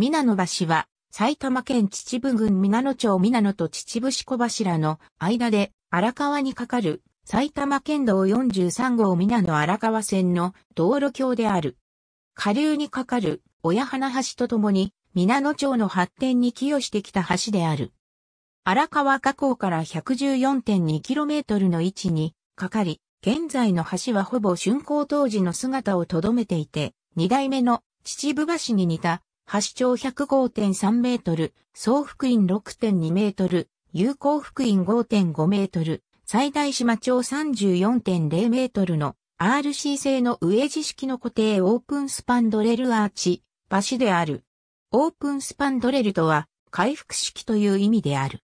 皆野橋は、埼玉県秩父郡皆野町皆野と秩父市小柱の間で荒川に架かる埼玉県道43号皆野荒川線の道路橋である。下流に架かる親花橋とともに皆野町の発展に寄与してきた橋である。荒川河口から 114.2km の位置に架かり、現在の橋はほぼ竣工当時の姿をとどめていて、二代目の秩父橋に似た橋長105.3メートル、総福院6.2メートル、有効福院5.5メートル、最大島町34.0メートルの RC 製の上地式の固定オープンスパンドレルアーチ、橋である。オープンスパンドレルとは回復式という意味である。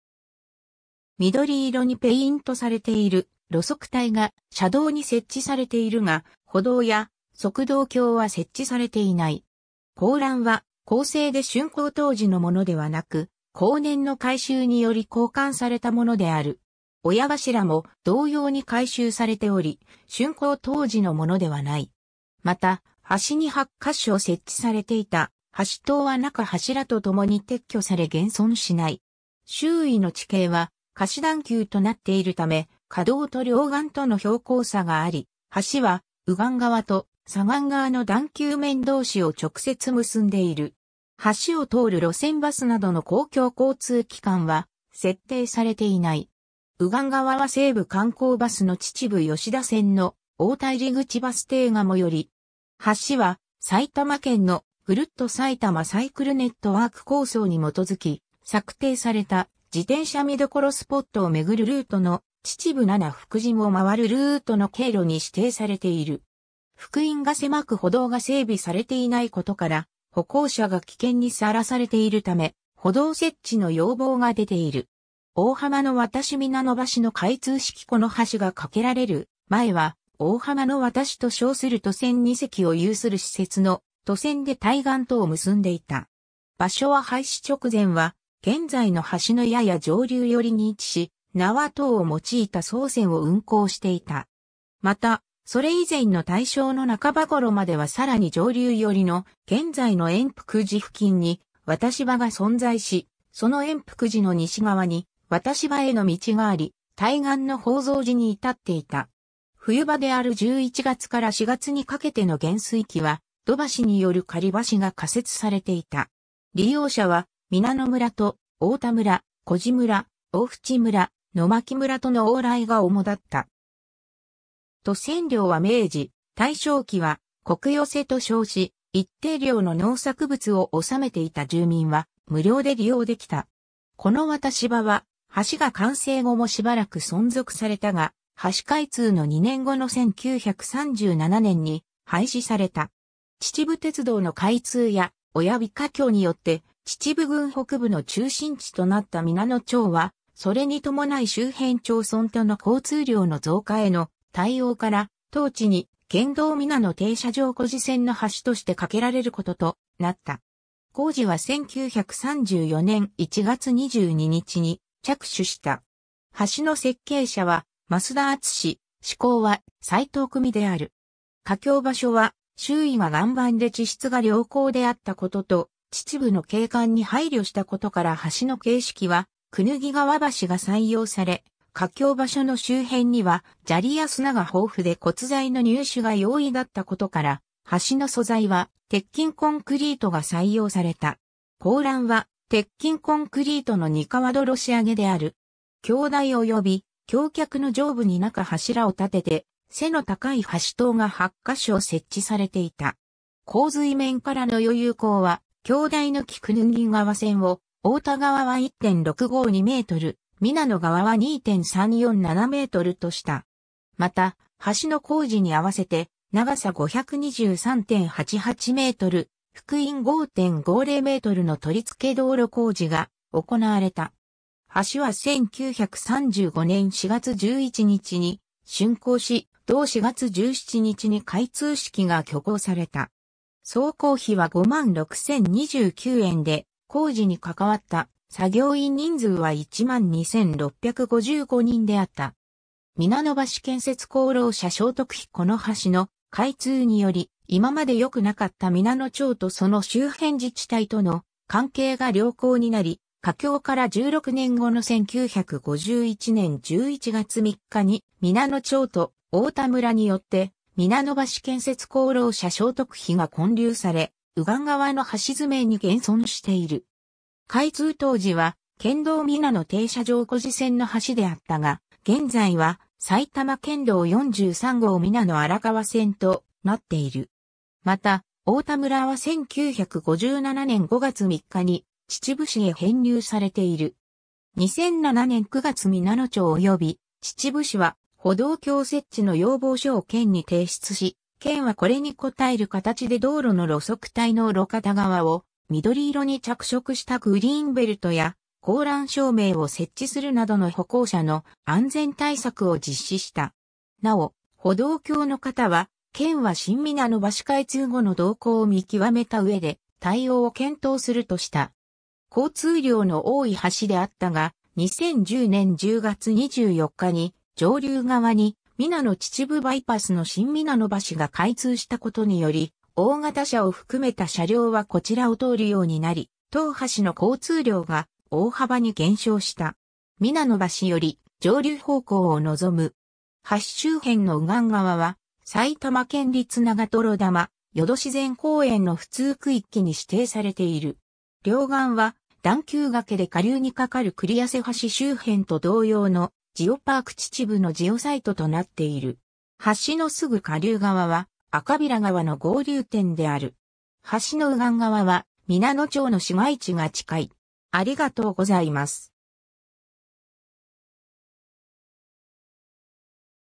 緑色にペイントされている路側帯が車道に設置されているが、歩道や側道橋は設置されていない。高欄は構成で竣工当時のものではなく、後年の改修により交換されたものである。親柱も同様に改修されており、竣工当時のものではない。また、橋に8箇所設置されていた橋塔は中柱と共に撤去され現存しない。周囲の地形は貸し段丘となっているため、稼働と両岸との標高差があり、橋は右岸側と左岸側の段丘面同士を直接結んでいる。橋を通る路線バスなどの公共交通機関は設定されていない。右岸側は西部観光バスの秩父吉田線の大田入口バス停が最寄り。橋は埼玉県のぐるっと埼玉サイクルネットワーク構想に基づき策定された自転車見どころスポットを巡るルートの秩父7福神を回るルートの経路に指定されている。福音が狭く歩道が整備されていないことから、歩行者が危険にさらされているため、歩道設置の要望が出ている。大浜の渡し皆の橋の開通式この橋が架けられる前は、大浜の渡しと称する都線2隻を有する施設の都線で対岸とを結んでいた。場所は廃止直前は、現在の橋のやや上流寄りに位置し、縄等を用いた総線を運行していた。また、それ以前の大正の半ば頃まではさらに上流寄りの現在の円福寺付近に渡し場が存在し、その円福寺の西側に渡し場への道があり、対岸の宝蔵寺に至っていた。冬場である11月から4月にかけての減水期は、土橋による仮橋が仮設されていた。利用者は、皆野村と大田村、小路村、大淵村、野牧村との往来が主だった。都占領は明治、大正期は国寄せと称し、一定量の農作物を収めていた住民は無料で利用できた。この渡し場は、橋が完成後もしばらく存続されたが、橋開通の2年後の1937年に廃止された。秩父鉄道の開通や親び家僑によって秩父郡北部の中心地となった皆野町は、それに伴い周辺町村との交通量の増加への対応から、当地に県道皆の停車場古事線の橋として架けられることとなった。工事は1934年1月22日に着手した。橋の設計者は増田厚志、志向は斎藤組である。架橋場所は周囲は岩盤で地質が良好であったことと、秩父の景観に配慮したことから橋の形式は、くぬぎ川橋が採用され、佳境場所の周辺には砂利や砂が豊富で骨材の入手が容易だったことから、橋の素材は鉄筋コンクリートが採用された。高欄は鉄筋コンクリートの二皮泥仕上げである。橋台及び橋脚の上部に中柱を立てて、背の高い橋塔が8箇所設置されていた。洪水面からの余裕港は、橋台の菊ぬぎ川線を、大田川は1.652メートル、ミナの側は2.347メートルとした。また、橋の工事に合わせて、長さ523.88メートル、福音5.50メートルの取り付け道路工事が行われた。橋は1935年4月11日に竣工し、同4月17日に開通式が挙行された。総工費は56,029円で、工事に関わった作業員人数は12,655人であった。皆野橋建設功労者所得費この橋の開通により、今まで良くなかった皆野町とその周辺自治体との関係が良好になり、佳境から16年後の1951年11月3日に、皆野町と大田村によって、皆野橋建設功労者所得費が混流され、右岸側の橋爪に現存している。開通当時は、県道皆の停車場小路線の橋であったが、現在は埼玉県道43号皆の荒川線となっている。また、大田村は1957年5月3日に秩父市へ編入されている。2007年9月皆野町及び秩父市は歩道橋設置の要望書を県に提出し、県はこれに応える形で道路の路側帯の路肩側を緑色に着色したグリーンベルトや高欄照明を設置するなどの歩行者の安全対策を実施した。なお、歩道橋の方は、県は新皆の橋開通後の動向を見極めた上で対応を検討するとした。交通量の多い橋であったが、2010年10月24日に上流側に皆の秩父バイパスの新皆の橋が開通したことにより、大型車を含めた車両はこちらを通るようになり、東橋の交通量が大幅に減少した。皆の橋より上流方向を望む。橋周辺の右岸側は、埼玉県立長瀞玉、淀自然公園の普通区域に指定されている。両岸は、段丘崖で下流にかかる栗瀬橋周辺と同様のジオパーク秩父のジオサイトとなっている。橋のすぐ下流側は赤平川の合流点である。橋の右岸側は、皆野町の市街地が近い。ありがとうございます。